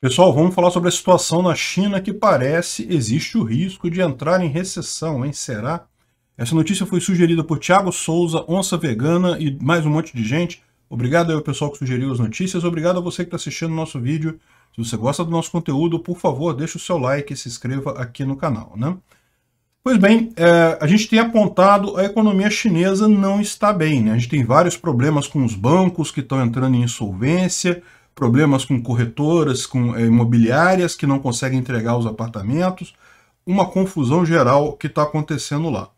Pessoal, vamos falar sobre a situação na China que parece existe o risco de entrar em recessão, hein? Será? Essa notícia foi sugerida por Thiago Souza, Onça Vegana e mais um monte de gente. Obrigado ao pessoal que sugeriu as notícias, obrigado a você que está assistindo o nosso vídeo. Se você gosta do nosso conteúdo, por favor, deixe o seu like e se inscreva aqui no canal, né? Pois bem, é, a gente tem apontado a economia chinesa não está bem, né? A gente tem vários problemas com os bancos que estão entrando em insolvência, problemas com corretoras, com é, imobiliárias que não conseguem entregar os apartamentos, uma confusão geral que está acontecendo lá.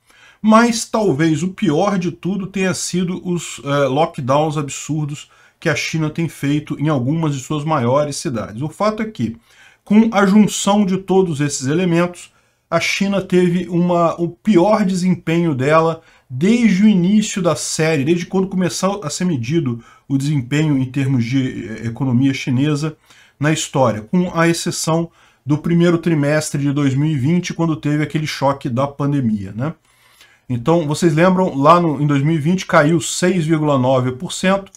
Mas talvez o pior de tudo tenha sido os é, lockdowns absurdos que a China tem feito em algumas de suas maiores cidades. O fato é que, com a junção de todos esses elementos, a China teve uma, o pior desempenho dela desde o início da série, desde quando começou a ser medido o desempenho em termos de eh, economia chinesa na história, com a exceção do primeiro trimestre de 2020, quando teve aquele choque da pandemia. Né? Então, vocês lembram, lá no, em 2020 caiu 6,9%,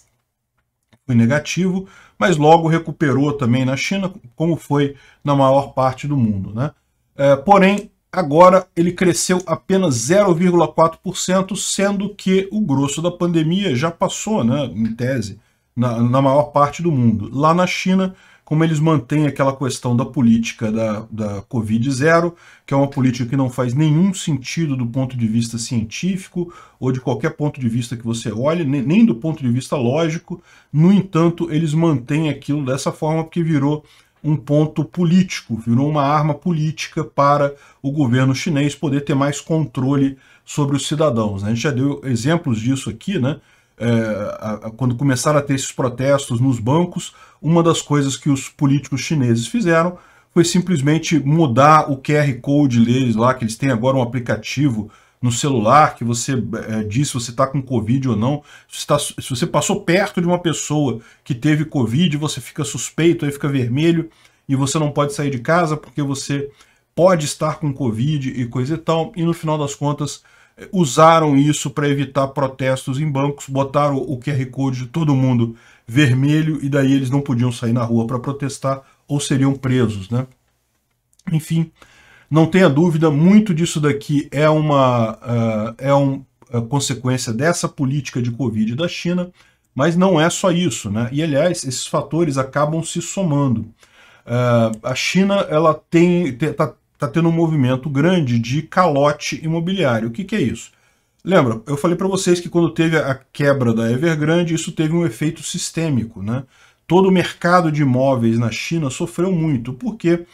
foi negativo, mas logo recuperou também na China, como foi na maior parte do mundo. Né? É, porém, agora ele cresceu apenas 0,4%, sendo que o grosso da pandemia já passou, né, em tese, na, na, maior parte do mundo. Lá na China, como eles mantêm aquela questão da política da, da Covid zero, que é uma política que não faz nenhum sentido do ponto de vista científico ou de qualquer ponto de vista que você olhe, nem, nem do ponto de vista lógico, no entanto, eles mantêm aquilo dessa forma porque virou um ponto político, virou uma arma política para o governo chinês poder ter mais controle sobre os cidadãos. Né? A gente já deu exemplos disso aqui, né? É, a, a, quando começaram a ter esses protestos nos bancos, uma das coisas que os políticos chineses fizeram foi simplesmente mudar o QR Code deles lá, que eles têm agora um aplicativo no celular, que você é, diz se você está com Covid ou não. Se, tá, se você passou perto de uma pessoa que teve Covid, você fica suspeito, aí fica vermelho e você não pode sair de casa porque você pode estar com Covid e coisa e tal. E no final das contas, eh, usaram isso para evitar protestos em bancos, botaram o QR Code de todo mundo vermelho e daí eles não podiam sair na rua para protestar ou seriam presos, né? Enfim, não tenha dúvida, muito disso daqui é uma, uh, é um, eh, consequência dessa política de Covid da China, mas não é só isso. Né? E, aliás, esses fatores acabam se somando. Uh, a China ela tem está tá tendo um movimento grande de calote imobiliário. O que, que é isso? Lembra, eu falei para vocês que quando teve a quebra da Evergrande, isso teve um efeito sistêmico. Né? Todo o mercado de imóveis na China sofreu muito, porque quê?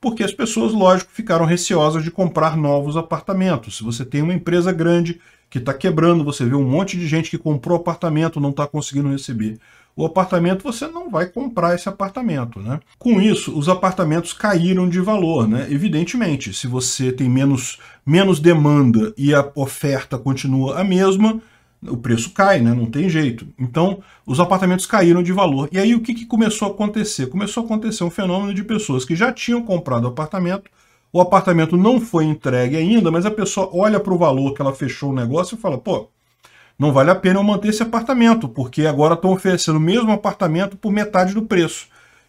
porque as pessoas, lógico, ficaram receosas de comprar novos apartamentos. Se você tem uma empresa grande que está quebrando, você vê um monte de gente que comprou apartamento não está conseguindo receber o apartamento, você não vai comprar esse apartamento. Né? Com isso, os apartamentos caíram de valor. Né? Evidentemente, se você tem menos, menos demanda e a oferta continua a mesma, o preço cai, né? não tem jeito. Então, os apartamentos caíram de valor. E aí, o que, que começou a acontecer? Começou a acontecer um fenômeno de pessoas que já tinham comprado o apartamento, o apartamento não foi entregue ainda, mas a pessoa olha para o valor que ela fechou o negócio e fala, pô, não vale a pena eu manter esse apartamento, porque agora estão oferecendo o mesmo apartamento por metade do preço.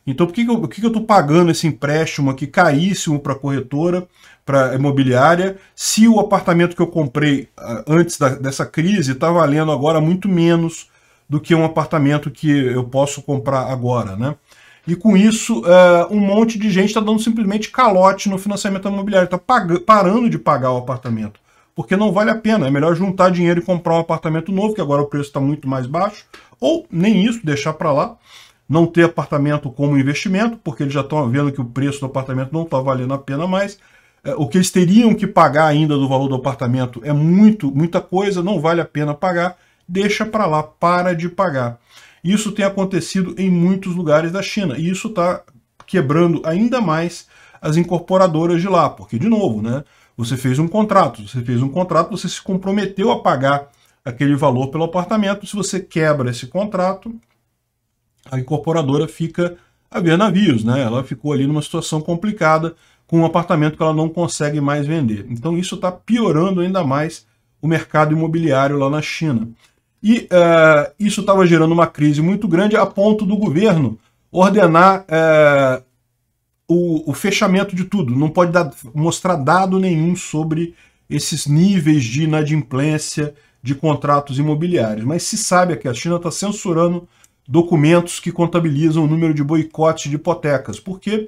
Então, por que, que eu estou pagando esse empréstimo aqui caríssimo para a corretora, para a imobiliária, se o apartamento que eu comprei ah, antes da, dessa crise está valendo agora muito menos do que um apartamento que eu posso comprar agora, né? E com isso, uh, um monte de gente está dando simplesmente calote no financiamento imobiliário, está parando de pagar o apartamento, porque não vale a pena. É melhor juntar dinheiro e comprar um apartamento novo, que agora o preço está muito mais baixo, ou nem isso, deixar para lá não ter apartamento como investimento, porque eles já estão vendo que o preço do apartamento não está valendo a pena mais. É, o que eles teriam que pagar ainda do valor do apartamento é muito, muita coisa, não vale a pena pagar, deixa para lá, para de pagar. Isso tem acontecido em muitos lugares da China e isso está quebrando ainda mais as incorporadoras de lá, porque, de novo, né, você fez um contrato, você fez um contrato, você se comprometeu a pagar aquele valor pelo apartamento, se você quebra esse contrato, a incorporadora fica a ver navios, né? Ela ficou ali numa situação complicada com um apartamento que ela não consegue mais vender. Então isso está piorando ainda mais o mercado imobiliário lá na China. E uh, isso estava gerando uma crise muito grande a ponto do governo ordenar uh, o, o, fechamento de tudo. Não pode dar, mostrar dado nenhum sobre esses níveis de inadimplência de contratos imobiliários. Mas se sabe que a China está censurando documentos que contabilizam o número de boicotes de hipotecas. Por quê?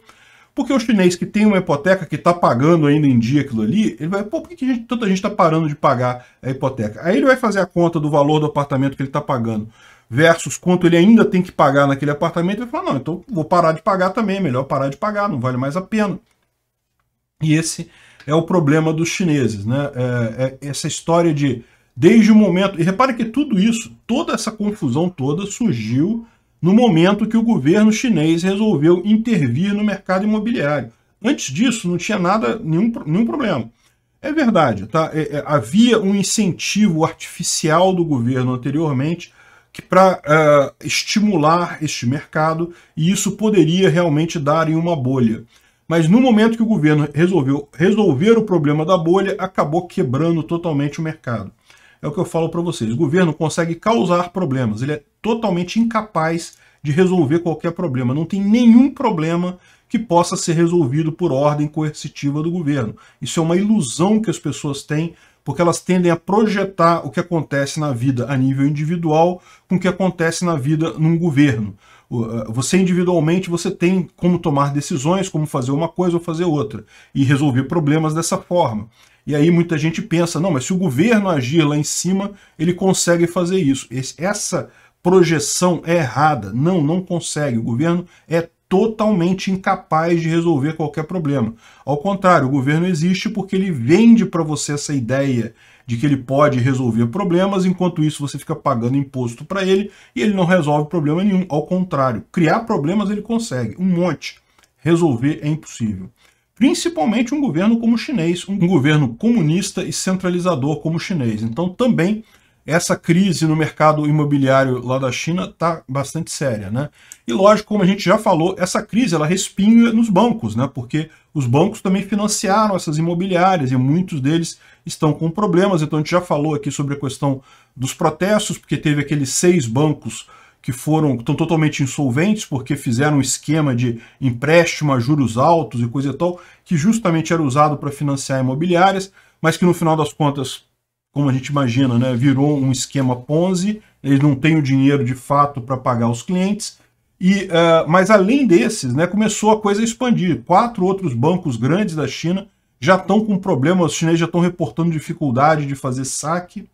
Porque o chinês que tem uma hipoteca que está pagando ainda em dia aquilo ali, ele vai, pô, por que, que gente, tanta gente está parando de pagar a hipoteca? Aí ele vai fazer a conta do valor do apartamento que ele está pagando versus quanto ele ainda tem que pagar naquele apartamento, ele fala, não, então vou parar de pagar também, é melhor parar de pagar, não vale mais a pena. E esse é o problema dos chineses, né? É, é, essa história de Desde o momento... E repare que tudo isso, toda essa confusão toda surgiu no momento que o governo chinês resolveu intervir no mercado imobiliário. Antes disso, não tinha nada, nenhum, nenhum problema. É verdade, tá? É, é, havia um incentivo artificial do governo anteriormente que para uh, é, estimular este mercado e isso poderia realmente dar em uma bolha. Mas no momento que o governo resolveu resolver o problema da bolha, acabou quebrando totalmente o mercado. É o que eu falo para vocês. O governo consegue causar problemas. Ele é totalmente incapaz de resolver qualquer problema. Não tem nenhum problema que possa ser resolvido por ordem coercitiva do governo. Isso é uma ilusão que as pessoas têm, porque elas tendem a projetar o que acontece na vida a nível individual com o que acontece na vida num governo. Eh, você individualmente você tem como tomar decisões, como fazer uma coisa ou fazer outra e resolver problemas dessa forma. E aí muita gente pensa, não, mas se o governo agir lá em cima, ele consegue fazer isso. Esse, essa projeção é errada. Não, não consegue. O governo é totalmente incapaz de resolver qualquer problema. Ao contrário, o governo existe porque ele vende para você essa ideia de que ele pode resolver problemas, enquanto isso você fica pagando imposto para ele e ele não resolve problema nenhum. Ao contrário, criar problemas ele consegue, um monte. Resolver é impossível principalmente um governo como o chinês, um governo comunista e centralizador como o chinês. Então também essa crise no mercado imobiliário lá da China está bastante séria. Né? E lógico, como a gente já falou, essa crise ela respinga nos bancos, né? porque os bancos também financiaram essas imobiliárias e muitos deles estão com problemas. Então a gente já falou aqui sobre a questão dos protestos, porque teve aqueles seis bancos que foram estão totalmente insolventes porque fizeram um esquema de empréstimo a juros altos e coisa e tal, que justamente era usado para financiar imobiliárias, mas que no final das contas, como a gente imagina, né, virou um esquema Ponzi, eles não têm o dinheiro de fato para pagar os clientes. E, uh, mas além desses, né, começou a coisa a expandir. Quatro outros bancos grandes da China já estão com problemas, os chineses já estão reportando dificuldade de fazer saque.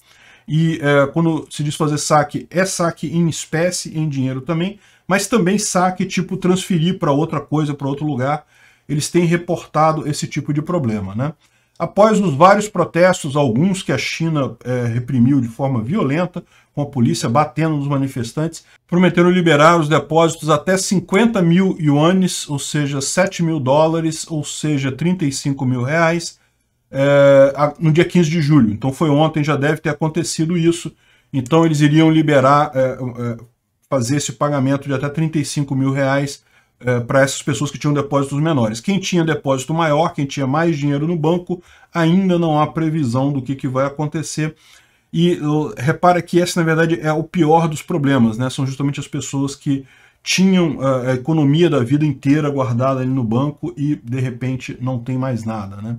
E é, quando se diz fazer saque, é saque em espécie, em dinheiro também, mas também saque tipo transferir para outra coisa, para outro lugar. Eles têm reportado esse tipo de problema. Né? Após os vários protestos, alguns que a China é, reprimiu de forma violenta, com a polícia batendo nos manifestantes, prometeram liberar os depósitos até 50 mil yuanes, ou seja, 7 mil dólares, ou seja, 35 mil reais, é, no dia 15 de julho. Então foi ontem, já deve ter acontecido isso. Então eles iriam liberar, é, é, fazer esse pagamento de até 35 mil reais é, para essas pessoas que tinham depósitos menores. Quem tinha depósito maior, quem tinha mais dinheiro no banco, ainda não há previsão do que, que vai acontecer. E repara que esse, na verdade, é o pior dos problemas, né? São justamente as pessoas que tinham é, a economia da vida inteira guardada ali no banco e, de repente, não tem mais nada, né?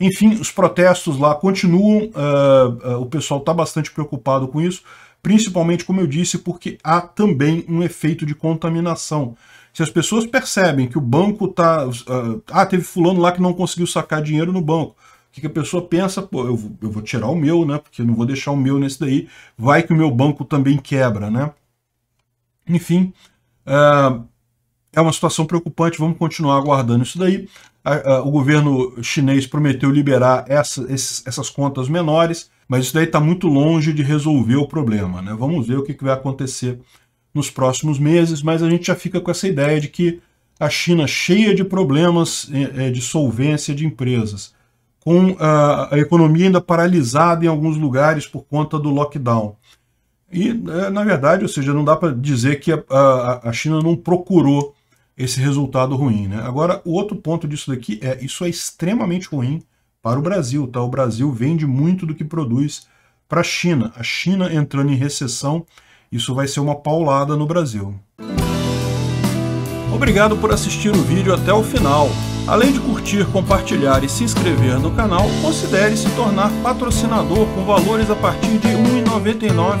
Enfim, os protestos lá continuam, uh, uh, o pessoal está bastante preocupado com isso, principalmente, como eu disse, porque há também um efeito de contaminação. Se as pessoas percebem que o banco está... Uh, ah, ah, teve fulano lá que não conseguiu sacar dinheiro no banco. O que, que a pessoa pensa? Pô, eu, eu vou tirar o meu, né? Porque eu não vou deixar o meu nesse daí. Vai que o meu banco também quebra, né? Enfim, uh, é uma situação preocupante, vamos continuar aguardando isso daí. o governo chinês prometeu liberar essa, esses, essas contas menores, mas isso daí está muito longe de resolver o problema. Né? Vamos ver o que, que vai acontecer nos próximos meses, mas a gente já fica com essa ideia de que a China, cheia de problemas é, é, de solvência de empresas, com a, a economia ainda paralisada em alguns lugares por conta do lockdown. E, é, na verdade, ou seja, não dá para dizer que a, a, a, China não procurou esse resultado ruim. Né? Agora, o outro ponto disso daqui é isso é extremamente ruim para o Brasil. Tá? O Brasil vende muito do que produz para a China. A China entrando em recessão, isso vai ser uma paulada no Brasil. Obrigado por assistir o vídeo até o final. Além de curtir, compartilhar e se inscrever no canal, considere se tornar patrocinador com valores a partir de R$ 1,99